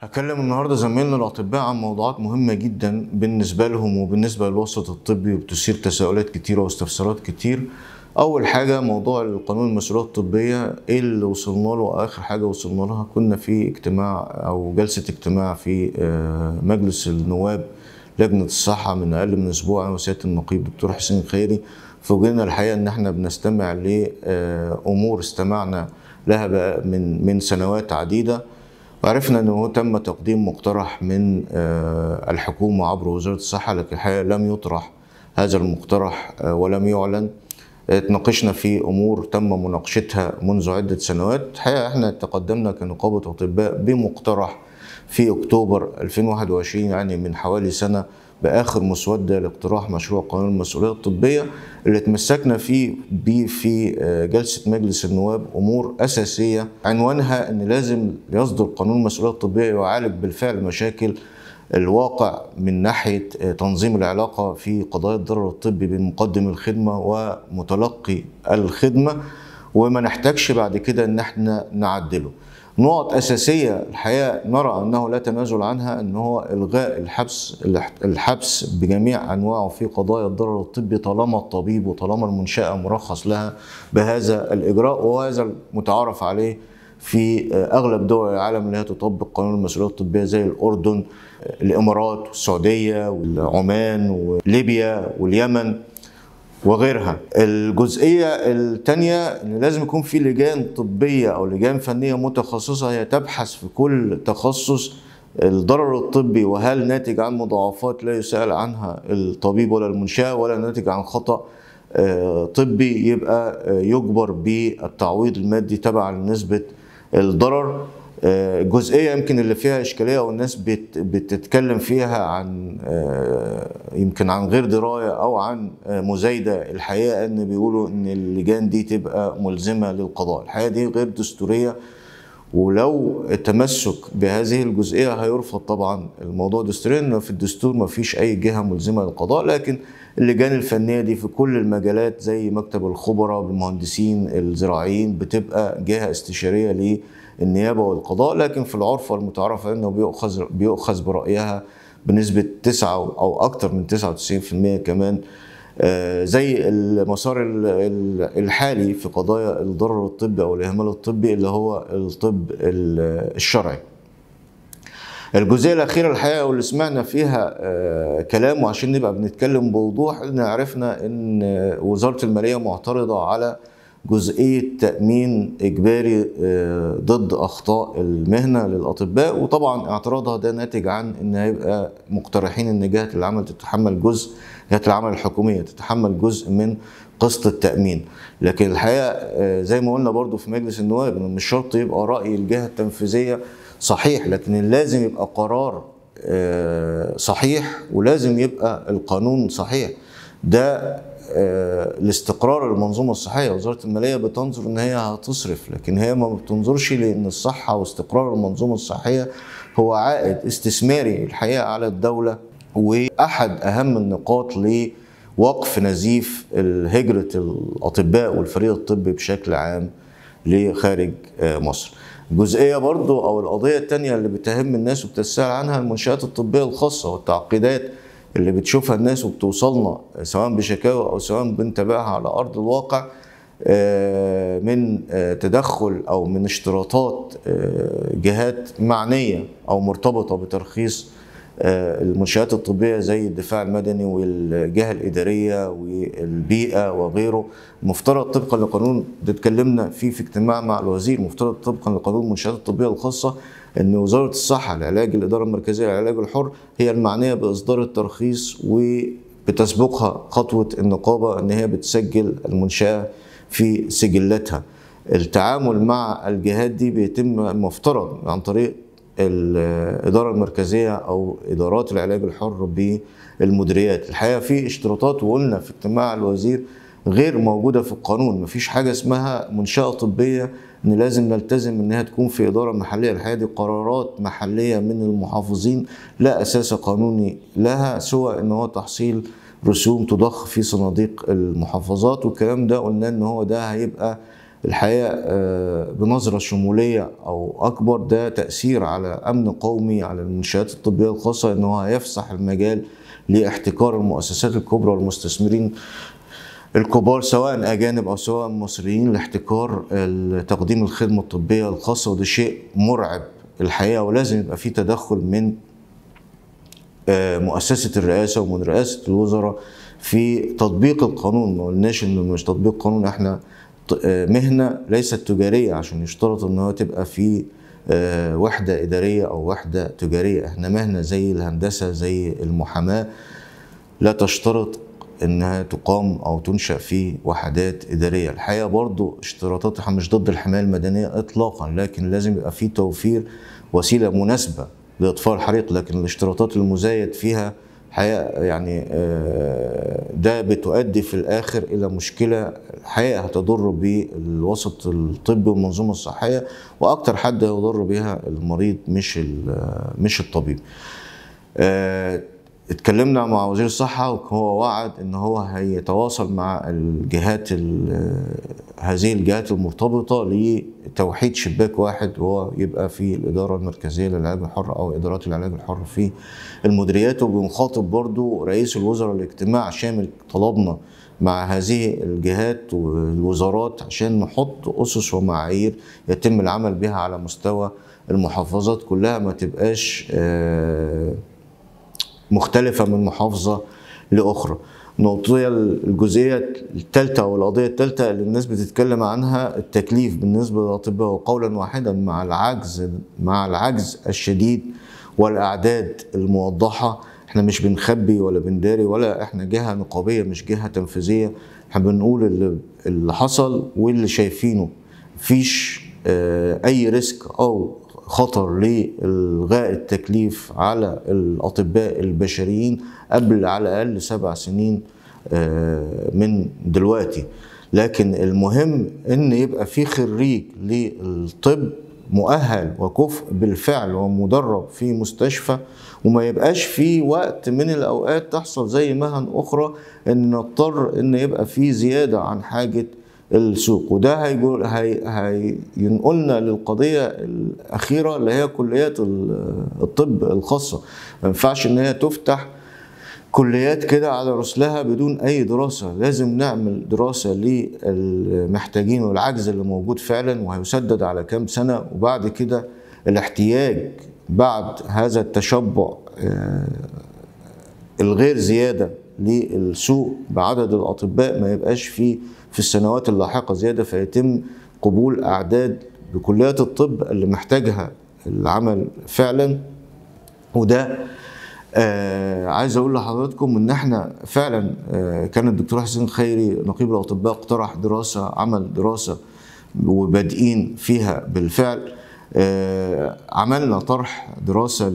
هكلم النهارده زمايلنا الاطباء عن موضوعات مهمه جدا بالنسبه لهم وبالنسبه للوسط الطبي وبتثير تساؤلات كتيره واستفسارات كتير اول حاجه موضوع القانون المسؤوليه الطبيه ايه اللي وصلنا له اخر حاجه وصلنا لها كنا في اجتماع او جلسه اجتماع في آه، مجلس النواب لجنه الصحه من اقل من اسبوع انا وسياده النقيب دكتور حسين خيري فوجئنا الحقيقه ان احنا بنستمع لامور آه، استمعنا لها من من سنوات عديده وعرفنا انه تم تقديم مقترح من آه، الحكومه عبر وزاره الصحه لكن الحقيقه لم يطرح هذا المقترح آه، ولم يعلن اتناقشنا آه، في امور تم مناقشتها منذ عده سنوات الحقيقه احنا تقدمنا كنقابه اطباء بمقترح في اكتوبر 2021 يعني من حوالي سنه باخر مسوده لاقتراح مشروع قانون المسؤوليه الطبيه اللي تمسكنا فيه بيه في آه، جلسه مجلس النواب امور اساسيه عنوانها ان لازم يصدر قانون المسؤوليه الطبيه يعالج بالفعل مشاكل الواقع من ناحيه آه، تنظيم العلاقه في قضايا الضرر الطبي بين مقدم الخدمه ومتلقي الخدمه وما نحتاجش بعد كده ان احنا نعدله نقط أساسية الحقيقة نرى أنه لا تنازل عنها أن هو إلغاء الحبس الحبس بجميع أنواعه في قضايا الضرر الطبي طالما الطبيب وطالما المنشأة مرخص لها بهذا الإجراء وهذا المتعارف عليه في أغلب دول العالم اللي هي تطبق قانون المسؤولية الطبية زي الأردن الإمارات والسعودية وعمان وليبيا واليمن وغيرها الجزئية الثانية ان لازم يكون في لجان طبية او لجان فنية متخصصة هي تبحث في كل تخصص الضرر الطبي وهل ناتج عن مضاعفات لا يسأل عنها الطبيب ولا المنشأة ولا ناتج عن خطأ آه، طبي يبقى آه، يجبر بالتعويض المادي تبع نسبة الضرر الجزئيه آه، يمكن اللي فيها اشكاليه والناس بتتكلم فيها عن يمكن عن غير درايه او عن آه، مزايده الحقيقه ان بيقولوا ان اللجان دي تبقى ملزمه للقضاء، الحقيقه دي غير دستوريه ولو التمسك بهذه الجزئيه هيرفض طبعا الموضوع دستوريا لانه في الدستور ما فيش اي جهه ملزمه للقضاء لكن اللجان الفنيه دي في كل المجالات زي مكتب الخبراء بالمهندسين الزراعيين بتبقى جهه استشاريه للنيابه والقضاء لكن في العرف المتعارف انه بيؤخذ بيؤخذ برايها بنسبه 9 او اكثر من 99% كمان آه، زي المسار الحالي في قضايا الضرر الطبي او الاهمال الطبي اللي هو الطب الشرعي الجزئيه الاخيره الحقيقه واللي سمعنا فيها آه، كلام وعشان نبقى بنتكلم بوضوح ان عرفنا ان وزاره الماليه معترضه على جزئيه تامين اجباري آه، ضد اخطاء المهنه للاطباء وطبعا اعتراضها ده ناتج عن ان هيبقى مقترحين ان جهه العمل تتحمل جزء جهه العمل الحكوميه تتحمل جزء من قسط التامين لكن الحقيقه آه، زي ما قلنا برضو في مجلس النواب مش شرط يبقى راي الجهه التنفيذيه صحيح لكن لازم يبقى قرار آه، صحيح ولازم يبقى القانون صحيح ده آه، لاستقرار المنظومه الصحيه وزاره الماليه بتنظر ان هي هتصرف لكن هي ما بتنظرش لان الصحه واستقرار المنظومه الصحيه هو عائد استثماري الحقيقه على الدوله واحد اهم النقاط لوقف نزيف هجره الاطباء والفريق الطبي بشكل عام لخارج آه، مصر جزئية برضو أو القضية التانية اللي بتهم الناس وبتسأل عنها المنشآت الطبية الخاصة والتعقيدات اللي بتشوفها الناس وبتوصلنا سواء بشكاوى او سواء بنتابعها على ارض الواقع آه، من آه، تدخل او من اشتراطات آه، جهات معنيه او مرتبطه بترخيص آه، المنشآت الطبية زي الدفاع المدني والجهة الإدارية والبيئة وغيره مفترض طبقا لقانون ده اتكلمنا فيه في اجتماع مع الوزير مفترض طبقا لقانون المنشآت الطبية الخاصة أن وزارة الصحة العلاج الإدارة المركزية للعلاج الحر هي المعنية بإصدار الترخيص وبتسبقها خطوة النقابة أن هي بتسجل المنشأة في سجلاتها التعامل مع الجهات دي بيتم المفترض عن طريق الاداره المركزيه او ادارات العلاج الحر بالمديريات الحقيقه في اشتراطات وقلنا في اجتماع الوزير غير موجوده في القانون مفيش حاجه اسمها منشاه طبيه ان لازم نلتزم انها تكون في اداره محليه الحقيقه دي قرارات محليه من المحافظين لا اساس قانوني لها سوى ان هو تحصيل رسوم تضخ في صناديق المحافظات والكلام ده قلنا ان هو ده هيبقى الحقيقه آه، بنظره شموليه او اكبر ده تاثير على امن قومي على المنشات الطبيه الخاصه ان هو هيفسح المجال لاحتكار المؤسسات الكبرى والمستثمرين الكبار سواء اجانب او سواء مصريين لاحتكار تقديم الخدمه الطبيه الخاصه وده شيء مرعب الحقيقه ولازم يبقى في تدخل من آه، مؤسسه الرئاسه ومن رئاسه الوزراء في تطبيق القانون ما قلناش انه مش تطبيق قانون احنا آه، مهنه ليست تجاريه عشان يشترط ان هو تبقى في آه، وحده اداريه او وحده تجاريه احنا مهنه زي الهندسه زي المحاماه لا تشترط انها تقام او تنشا في وحدات اداريه الحقيقه برضو اشتراطاتها مش ضد الحمايه المدنيه اطلاقا لكن لازم يبقى في توفير وسيله مناسبه لاطفاء الحريق لكن الاشتراطات المزايد فيها حقيقه يعني آه، ده بتؤدي في الاخر الى مشكله الحقيقه هتضر بالوسط الطبي والمنظومه الصحيه واكتر حد هيضر بيها المريض مش آه، مش الطبيب. آه، اتكلمنا مع وزير الصحه وهو وعد ان هو هيتواصل مع الجهات آه، هذه الجهات المرتبطه لتوحيد شباك واحد وهو يبقى في الاداره المركزيه للعلاج الحر او ادارات العلاج الحر في المديريات وبنخاطب برضو رئيس الوزراء الاجتماع شامل طلبنا مع هذه الجهات والوزارات عشان نحط أسس ومعايير يتم العمل بها على مستوى المحافظات كلها ما تبقاش آه، مختلفة من محافظة لأخرى النقطية الجزئية الثالثة أو القضية الثالثة اللي الناس بتتكلم عنها التكليف بالنسبة للأطباء وقولا واحدا مع العجز مع العجز الشديد والأعداد الموضحة احنا مش بنخبي ولا بنداري ولا احنا جهه نقابيه مش جهه تنفيذيه احنا بنقول اللي, اللي حصل واللي شايفينه مفيش آه، اي ريسك او خطر لالغاء التكليف على الاطباء البشريين قبل على الاقل سبع سنين آه، من دلوقتي لكن المهم ان يبقى في خريج للطب مؤهل وكفء بالفعل ومدرب في مستشفى وما يبقاش في وقت من الاوقات تحصل زي مهن اخرى ان نضطر ان يبقى في زياده عن حاجه السوق وده هيقول هينقلنا للقضيه الاخيره اللي هي كليات الطب الخاصه ما ينفعش ان هي تفتح كليات كده على رسلها بدون اي دراسه لازم نعمل دراسه للمحتاجين والعجز اللي موجود فعلا وهيسدد على كام سنه وبعد كده الاحتياج بعد هذا التشبع آه، الغير زياده للسوق بعدد الاطباء ما يبقاش فيه في السنوات اللاحقه زياده فيتم قبول اعداد بكليات الطب اللي محتاجها العمل فعلا وده آه عايز اقول لحضراتكم ان احنا فعلا آه كان الدكتور حسين خيري نقيب الاطباء اقترح دراسه عمل دراسه وبادئين فيها بالفعل آه عملنا طرح دراسه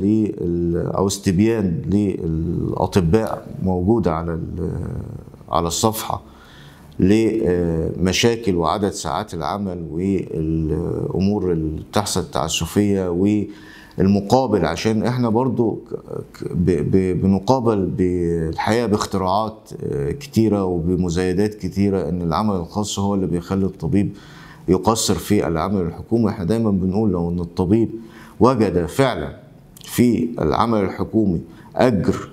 او استبيان للاطباء موجوده على على الصفحه لمشاكل آه، وعدد ساعات العمل والامور اللي بتحصل التعسفيه و المقابل عشان احنا برضو بنقابل بالحقيقه باختراعات آه، كتيره وبمزايدات كتيره ان العمل الخاص هو اللي بيخلي الطبيب يقصر في العمل الحكومي احنا دايما بنقول لو ان الطبيب وجد فعلا في العمل الحكومي اجر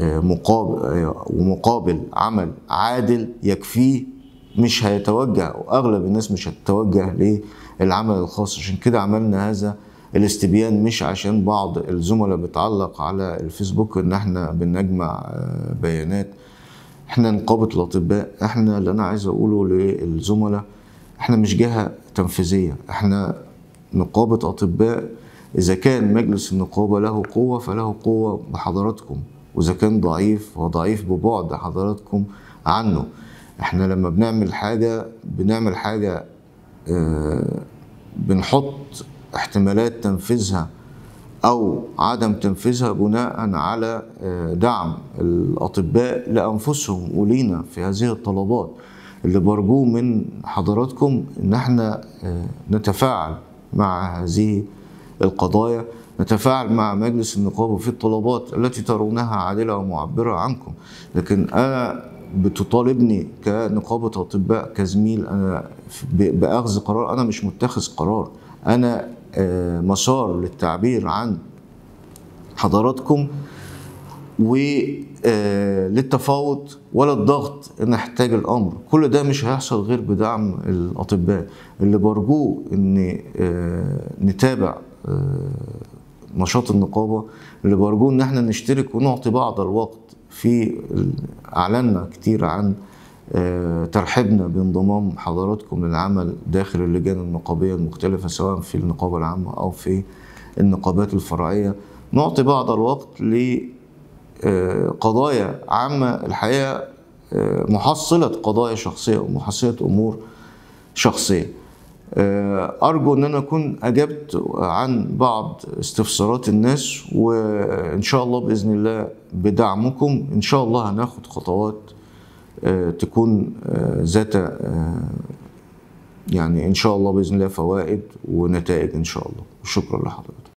آه، مقابل آه، ومقابل عمل عادل يكفيه مش هيتوجه واغلب الناس مش هتتوجه للعمل الخاص عشان كده عملنا هذا الاستبيان مش عشان بعض الزملاء بتعلق على الفيسبوك ان احنا بنجمع آه، بيانات احنا نقابه الاطباء احنا اللي انا عايز اقوله للزملاء احنا مش جهه تنفيذيه احنا نقابه اطباء اذا كان مجلس النقابه له قوه فله قوه بحضراتكم واذا كان ضعيف هو ضعيف ببعد حضراتكم عنه احنا لما بنعمل حاجه بنعمل حاجه اه بنحط احتمالات تنفيذها أو عدم تنفيذها بناء على آه، دعم الأطباء لأنفسهم ولينا في هذه الطلبات اللي برجوه من حضراتكم إن احنا آه، نتفاعل مع هذه القضايا نتفاعل مع مجلس النقابة في الطلبات التي ترونها عادلة ومعبرة عنكم لكن أنا بتطالبني كنقابة أطباء كزميل أنا بأخذ قرار أنا مش متخذ قرار أنا آه، مسار للتعبير عن حضراتكم وللتفاوض آه، ولا الضغط ان احتاج الامر كل ده مش هيحصل غير بدعم الاطباء اللي برجوه ان آه، نتابع نشاط النقابه اللي برجوه ان احنا نشترك ونعطي بعض الوقت في اعلاننا كتير عن آه، ترحبنا بانضمام حضراتكم للعمل داخل اللجان النقابية المختلفة سواء في النقابة العامة أو في النقابات الفرعية نعطي بعض الوقت لقضايا آه، عامة الحقيقة آه، محصلة قضايا شخصية ومحصلة أمور شخصية أرجو أن أنا أكون أجبت عن بعض استفسارات الناس وإن شاء الله بإذن الله بدعمكم إن شاء الله هناخد خطوات آه، تكون آه، ذات آه، يعني ان شاء الله باذن الله فوائد ونتائج ان شاء الله شكرا لحضرتك